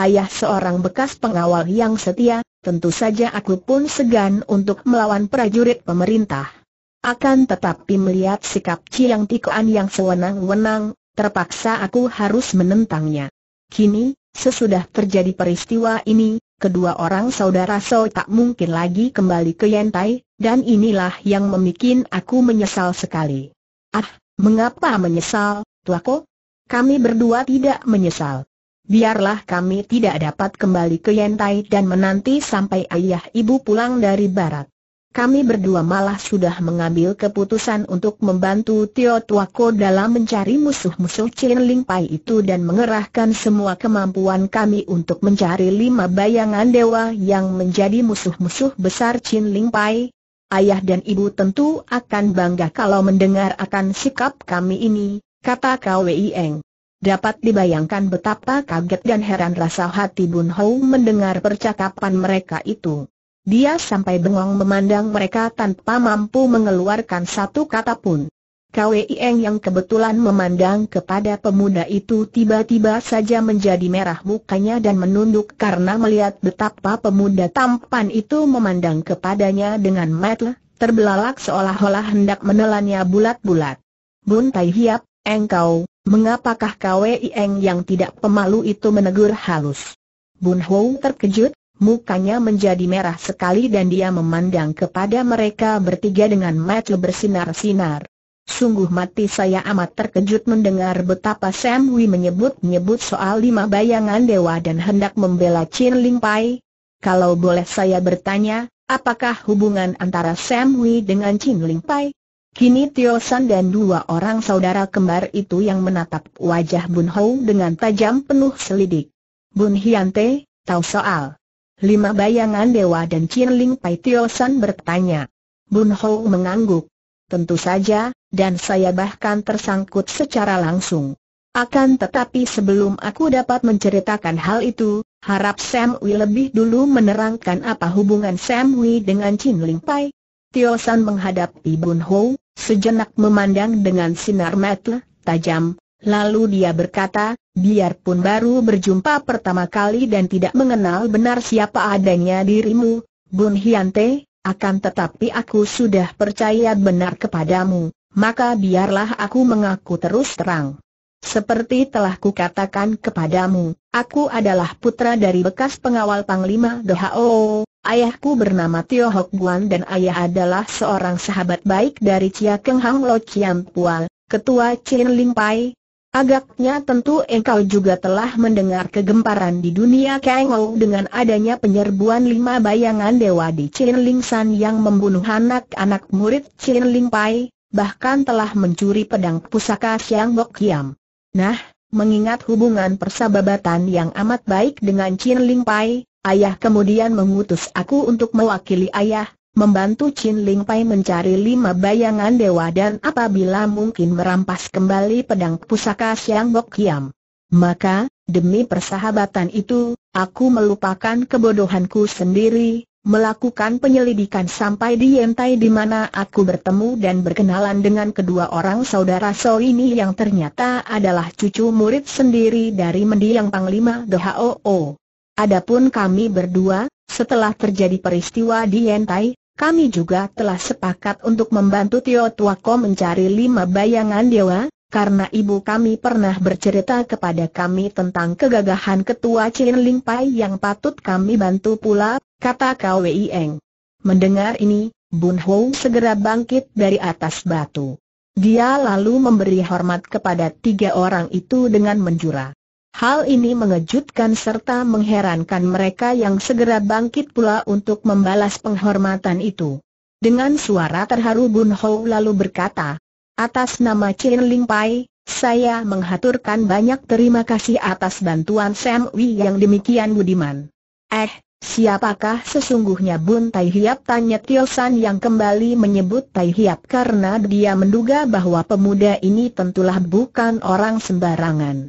Ayah seorang bekas pengawal yang setia, tentu saja aku pun segan untuk melawan prajurit pemerintah. Akan tetapi melihat sikap Ciang Tikoan yang sewenang-wenang, terpaksa aku harus menentangnya. Kini, sesudah terjadi peristiwa ini, kedua orang saudara So tak mungkin lagi kembali ke Yentai, dan inilah yang memikin aku menyesal sekali. Ah, mengapa menyesal, Tuako? Kami berdua tidak menyesal biarlah kami tidak dapat kembali ke Yentai dan menanti sampai ayah ibu pulang dari barat. Kami berdua malah sudah mengambil keputusan untuk membantu Tio Tuako dalam mencari musuh-musuh Chin Ling Pai itu dan mengerahkan semua kemampuan kami untuk mencari lima bayangan dewa yang menjadi musuh-musuh besar Chin Ling Pai. Ayah dan ibu tentu akan bangga kalau mendengar akan sikap kami ini, kata Kwei Eng. Dapat dibayangkan betapa kaget dan heran rasa hati Bun Hou mendengar percakapan mereka itu. Dia sampai bengong memandang mereka tanpa mampu mengeluarkan satu kata pun. Kwei Eng yang kebetulan memandang kepada pemuda itu tiba-tiba saja menjadi merah mukanya dan menunduk karena melihat betapa pemuda tampan itu memandang kepadanya dengan mata terbelalak seolah-olah hendak menelannya bulat-bulat. Bun Tai Hiap, engkau, mengapakah Kwei Eng yang tidak pemalu itu menegur halus? Bun Hou terkejut, mukanya menjadi merah sekali dan dia memandang kepada mereka bertiga dengan mata bersinar-sinar. Sungguh mati saya amat terkejut mendengar betapa Sam Wei menyebut-nyebut soal lima bayangan dewa dan hendak membela Chin Ling Pai. Kalau boleh saya bertanya, apakah hubungan antara Sam Wei dengan Chin Ling Pai? Kini Tio San dan dua orang saudara kembar itu yang menatap wajah Bun Hou dengan tajam penuh selidik. Bun Hian tahu soal. Lima bayangan dewa dan Chin Ling Pai Tio San bertanya. Bun Hou mengangguk. Tentu saja, dan saya bahkan tersangkut secara langsung. Akan tetapi sebelum aku dapat menceritakan hal itu, harap Sam Wei lebih dulu menerangkan apa hubungan Sam Wei dengan Chin Ling Pai. Tio San menghadapi Bun Ho, sejenak memandang dengan sinar mata tajam, lalu dia berkata, biarpun baru berjumpa pertama kali dan tidak mengenal benar siapa adanya dirimu, Bun Hiante, akan tetapi aku sudah percaya benar kepadamu, maka biarlah aku mengaku terus terang. Seperti telah kukatakan kepadamu, aku adalah putra dari bekas pengawal Panglima Dohao, Ayahku bernama Tio Hok Guan dan ayah adalah seorang sahabat baik dari Chia Keng Hang Lo Chiam Pual, ketua Chin Ling Pai. Agaknya tentu engkau juga telah mendengar kegemparan di dunia Ou dengan adanya penyerbuan lima bayangan dewa di Chin Ling San yang membunuh anak-anak murid Chin Ling Pai, bahkan telah mencuri pedang pusaka Xiang Bok Kiam. Nah, mengingat hubungan persahabatan yang amat baik dengan Chin Ling Pai, Ayah kemudian mengutus aku untuk mewakili ayah, membantu Chin Ling Pai mencari lima bayangan dewa dan apabila mungkin merampas kembali pedang pusaka Siang Bok Kiam. Maka, demi persahabatan itu, aku melupakan kebodohanku sendiri, melakukan penyelidikan sampai di Yentai di mana aku bertemu dan berkenalan dengan kedua orang saudara So ini yang ternyata adalah cucu murid sendiri dari mendiang Panglima Hoo. Adapun kami berdua, setelah terjadi peristiwa di Yentai, kami juga telah sepakat untuk membantu Tio Tuako mencari lima bayangan dewa, karena ibu kami pernah bercerita kepada kami tentang kegagahan ketua Chin Ling Pai yang patut kami bantu pula, kata Kwei Eng. Mendengar ini, Bun Ho segera bangkit dari atas batu. Dia lalu memberi hormat kepada tiga orang itu dengan menjura. Hal ini mengejutkan serta mengherankan mereka yang segera bangkit pula untuk membalas penghormatan itu. Dengan suara terharu Bun Hou lalu berkata, Atas nama Chin Ling Pai, saya menghaturkan banyak terima kasih atas bantuan Sam Wei yang demikian budiman. Eh, Siapakah sesungguhnya Bun Tai Hiap tanya Tio San yang kembali menyebut Tai Hiap karena dia menduga bahwa pemuda ini tentulah bukan orang sembarangan.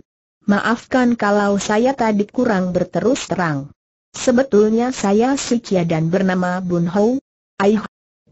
Maafkan kalau saya tadi kurang berterus terang. Sebetulnya saya si Cia dan bernama Bun Hou. Aih.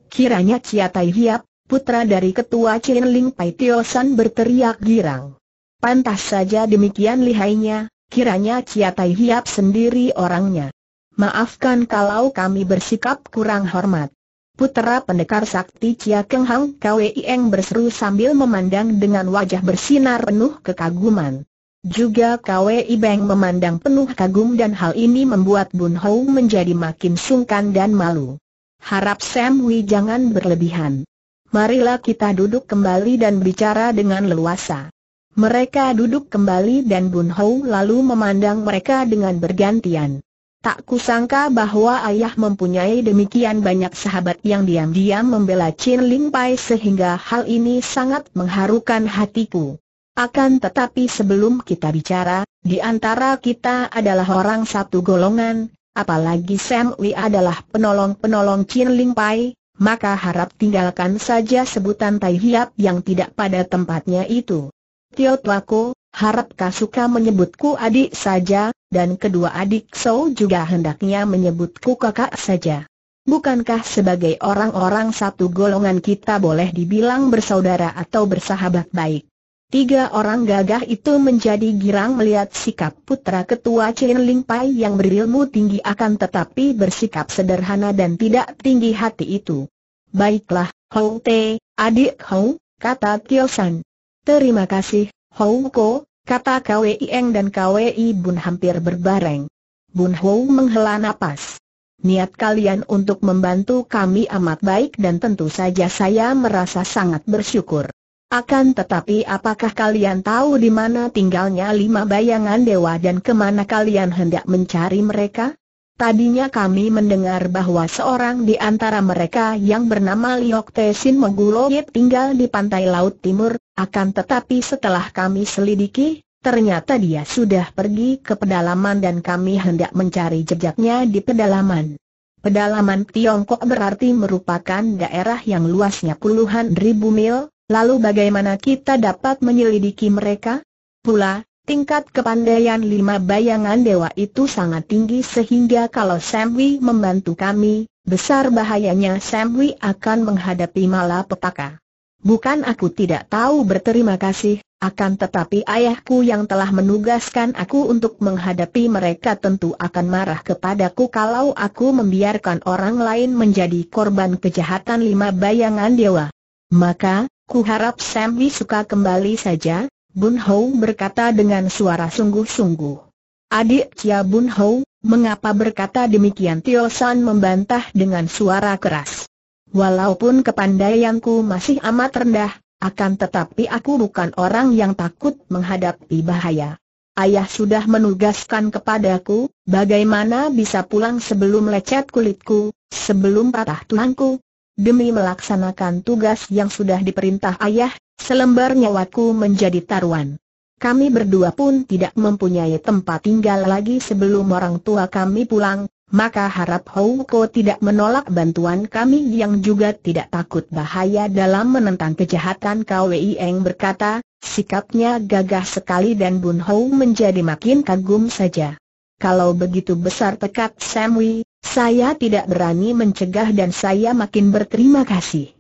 Kiranya Cia Tai Hiap, putra dari ketua Chin Ling Pai Tio San berteriak girang. Pantas saja demikian lihainya, kiranya Cia Tai Hiap sendiri orangnya. Maafkan kalau kami bersikap kurang hormat. Putera pendekar sakti Cia Keng Hang Kwe Ieng berseru sambil memandang dengan wajah bersinar penuh kekaguman. Juga KWI Beng memandang penuh kagum dan hal ini membuat Bun Hou menjadi makin sungkan dan malu. Harap Sam Wei jangan berlebihan. Marilah kita duduk kembali dan bicara dengan leluasa. Mereka duduk kembali dan Bun Hou lalu memandang mereka dengan bergantian. Tak kusangka bahwa ayah mempunyai demikian banyak sahabat yang diam-diam membela Chin Ling Pai sehingga hal ini sangat mengharukan hatiku. Akan tetapi sebelum kita bicara, di antara kita adalah orang satu golongan, apalagi Sam Wei adalah penolong-penolong Chin Ling Pai, maka harap tinggalkan saja sebutan Tai Hiap yang tidak pada tempatnya itu. Tio Tuaku, harap suka menyebutku adik saja, dan kedua adik So juga hendaknya menyebutku kakak saja. Bukankah sebagai orang-orang satu golongan kita boleh dibilang bersaudara atau bersahabat baik? Tiga orang gagah itu menjadi girang melihat sikap putra ketua Chen Ling Pai yang berilmu tinggi akan tetapi bersikap sederhana dan tidak tinggi hati itu. Baiklah, Hou Te, adik Hou, kata Tio San. Terima kasih, Hou Ko, kata Kwei Eng dan Kwei Bun hampir berbareng. Bun Hou menghela napas. Niat kalian untuk membantu kami amat baik dan tentu saja saya merasa sangat bersyukur. Akan tetapi apakah kalian tahu di mana tinggalnya lima bayangan dewa dan kemana kalian hendak mencari mereka? Tadinya kami mendengar bahwa seorang di antara mereka yang bernama Liok Tesin Mongguloyet tinggal di pantai laut timur, akan tetapi setelah kami selidiki, ternyata dia sudah pergi ke pedalaman dan kami hendak mencari jejaknya di pedalaman. Pedalaman Tiongkok berarti merupakan daerah yang luasnya puluhan ribu mil, Lalu bagaimana kita dapat menyelidiki mereka? Pula, tingkat kepandaian lima bayangan dewa itu sangat tinggi sehingga kalau Samwi membantu kami, besar bahayanya Samwi akan menghadapi malapetaka. Bukan aku tidak tahu berterima kasih, akan tetapi ayahku yang telah menugaskan aku untuk menghadapi mereka tentu akan marah kepadaku kalau aku membiarkan orang lain menjadi korban kejahatan lima bayangan dewa. Maka, Ku harap Samwi suka kembali saja, Bun Hou berkata dengan suara sungguh-sungguh. Adik Chia Bun Hou, mengapa berkata demikian Tio San membantah dengan suara keras. Walaupun kepandaianku masih amat rendah, akan tetapi aku bukan orang yang takut menghadapi bahaya. Ayah sudah menugaskan kepadaku, bagaimana bisa pulang sebelum lecet kulitku, sebelum patah tulangku, demi melaksanakan tugas yang sudah diperintah ayah, selembar nyawaku menjadi taruhan. Kami berdua pun tidak mempunyai tempat tinggal lagi sebelum orang tua kami pulang, maka harap Houko tidak menolak bantuan kami yang juga tidak takut bahaya dalam menentang kejahatan KWI Eng berkata, sikapnya gagah sekali dan Bun Hou menjadi makin kagum saja. Kalau begitu besar tekad Samwi, saya tidak berani mencegah dan saya makin berterima kasih.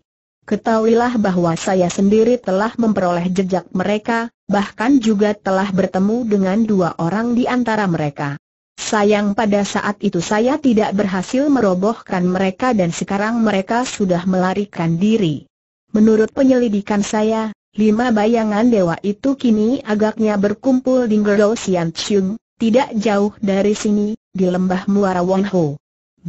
Ketahuilah bahwa saya sendiri telah memperoleh jejak mereka, bahkan juga telah bertemu dengan dua orang di antara mereka. Sayang pada saat itu saya tidak berhasil merobohkan mereka dan sekarang mereka sudah melarikan diri. Menurut penyelidikan saya, lima bayangan dewa itu kini agaknya berkumpul di Ngero Chung, tidak jauh dari sini, di lembah Muara Wonho.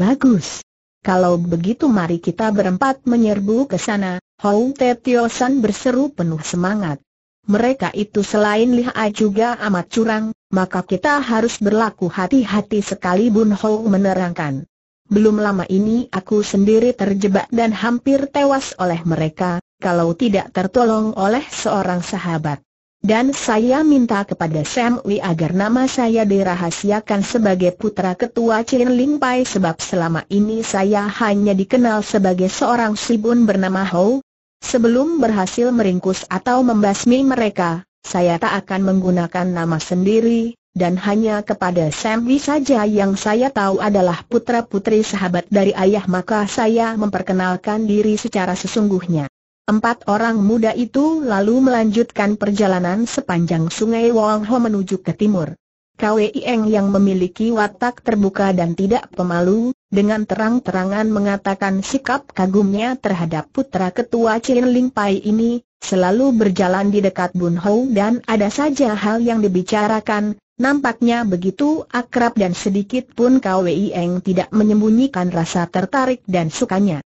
Bagus. Kalau begitu mari kita berempat menyerbu ke sana, Hou Te Tio San berseru penuh semangat. Mereka itu selain liha juga amat curang, maka kita harus berlaku hati-hati sekali Bun Hou menerangkan. Belum lama ini aku sendiri terjebak dan hampir tewas oleh mereka, kalau tidak tertolong oleh seorang sahabat. Dan saya minta kepada Sam Wei agar nama saya dirahasiakan sebagai putra ketua Chin Ling Pai sebab selama ini saya hanya dikenal sebagai seorang sibun bernama Hou. Sebelum berhasil meringkus atau membasmi mereka, saya tak akan menggunakan nama sendiri, dan hanya kepada Sam Wei saja yang saya tahu adalah putra-putri sahabat dari ayah maka saya memperkenalkan diri secara sesungguhnya. Empat orang muda itu lalu melanjutkan perjalanan sepanjang sungai Wong Ho menuju ke timur. Kwei Eng yang memiliki watak terbuka dan tidak pemalu, dengan terang-terangan mengatakan sikap kagumnya terhadap putra ketua Chin Ling Pai ini, selalu berjalan di dekat Bun Ho dan ada saja hal yang dibicarakan, nampaknya begitu akrab dan sedikit pun Kwei Eng tidak menyembunyikan rasa tertarik dan sukanya.